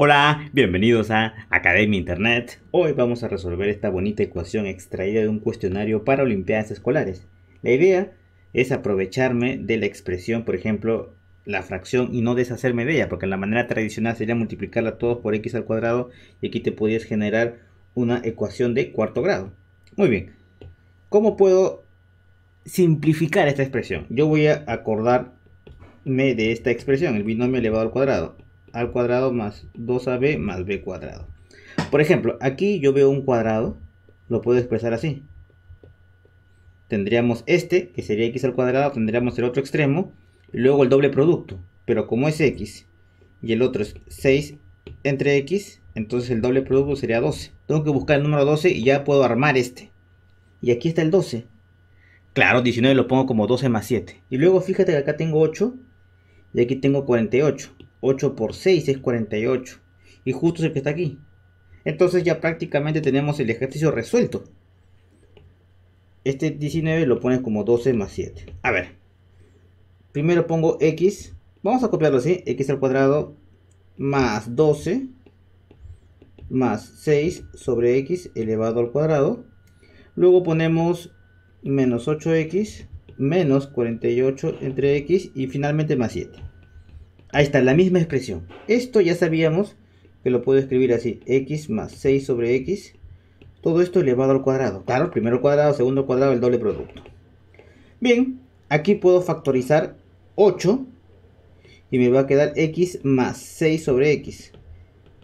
Hola, bienvenidos a Academia Internet. Hoy vamos a resolver esta bonita ecuación extraída de un cuestionario para Olimpiadas Escolares. La idea es aprovecharme de la expresión, por ejemplo, la fracción y no deshacerme de ella, porque la manera tradicional sería multiplicarla todos por x al cuadrado y aquí te podrías generar una ecuación de cuarto grado. Muy bien, ¿cómo puedo simplificar esta expresión? Yo voy a acordarme de esta expresión, el binomio elevado al cuadrado al cuadrado más 2ab más b cuadrado. Por ejemplo, aquí yo veo un cuadrado, lo puedo expresar así. Tendríamos este, que sería x al cuadrado, tendríamos el otro extremo, luego el doble producto. Pero como es x y el otro es 6 entre x, entonces el doble producto sería 12. Tengo que buscar el número 12 y ya puedo armar este. Y aquí está el 12. Claro, 19 lo pongo como 12 más 7. Y luego fíjate que acá tengo 8 y aquí tengo 48. 8 por 6 es 48. Y justo es el que está aquí. Entonces ya prácticamente tenemos el ejercicio resuelto. Este 19 lo pones como 12 más 7. A ver. Primero pongo x. Vamos a copiarlo así. x al cuadrado más 12 más 6 sobre x elevado al cuadrado. Luego ponemos menos 8x menos 48 entre x y finalmente más 7. Ahí está, la misma expresión. Esto ya sabíamos que lo puedo escribir así. X más 6 sobre X. Todo esto elevado al cuadrado. Claro, primero cuadrado, segundo cuadrado, el doble producto. Bien, aquí puedo factorizar 8. Y me va a quedar X más 6 sobre X.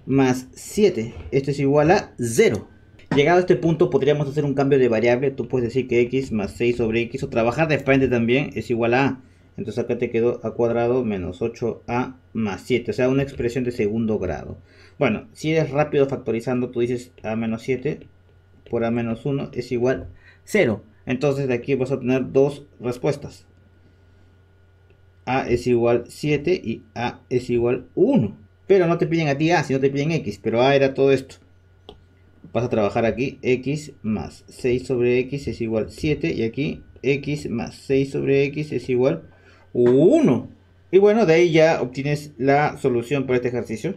Más 7. Esto es igual a 0. Llegado a este punto podríamos hacer un cambio de variable. Tú puedes decir que X más 6 sobre X. O trabajar de frente también es igual a... Entonces acá te quedó a cuadrado menos 8a más 7. O sea, una expresión de segundo grado. Bueno, si eres rápido factorizando, tú dices a menos 7 por a menos 1 es igual 0. Entonces de aquí vas a obtener dos respuestas. a es igual 7 y a es igual 1. Pero no te piden a ti a, sino te piden x. Pero a era todo esto. Vas a trabajar aquí x más 6 sobre x es igual 7 y aquí x más 6 sobre x es igual 1. Y bueno, de ahí ya obtienes la solución para este ejercicio.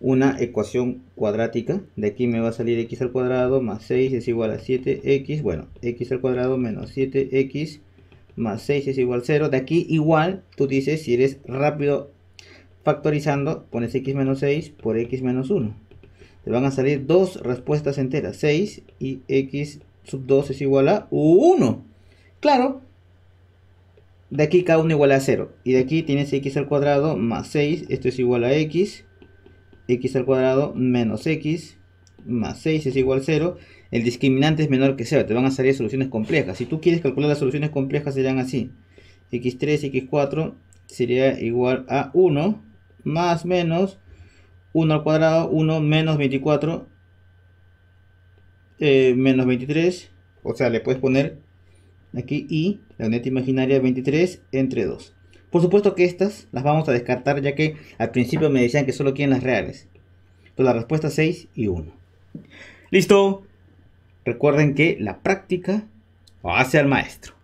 Una ecuación cuadrática. De aquí me va a salir x al cuadrado más 6 es igual a 7x. Bueno, x al cuadrado menos 7x más 6 es igual a 0. De aquí igual, tú dices, si eres rápido factorizando, pones x menos 6 por x menos 1. Te van a salir dos respuestas enteras, 6 y x sub 2 es igual a 1. Claro, de aquí cada uno igual a 0. Y de aquí tienes x al cuadrado más 6. Esto es igual a x. x al cuadrado menos x más 6 es igual a 0. El discriminante es menor que 0. Te van a salir soluciones complejas. Si tú quieres calcular las soluciones complejas serían así. x3, x4 sería igual a 1 más menos 1 al cuadrado, 1 menos 24, eh, menos 23. O sea, le puedes poner aquí y la unidad imaginaria 23 entre 2. Por supuesto que estas las vamos a descartar ya que al principio me decían que solo quieren las reales. Pues la respuesta es 6 y 1. ¡Listo! Recuerden que la práctica hace al maestro.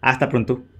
Hasta pronto.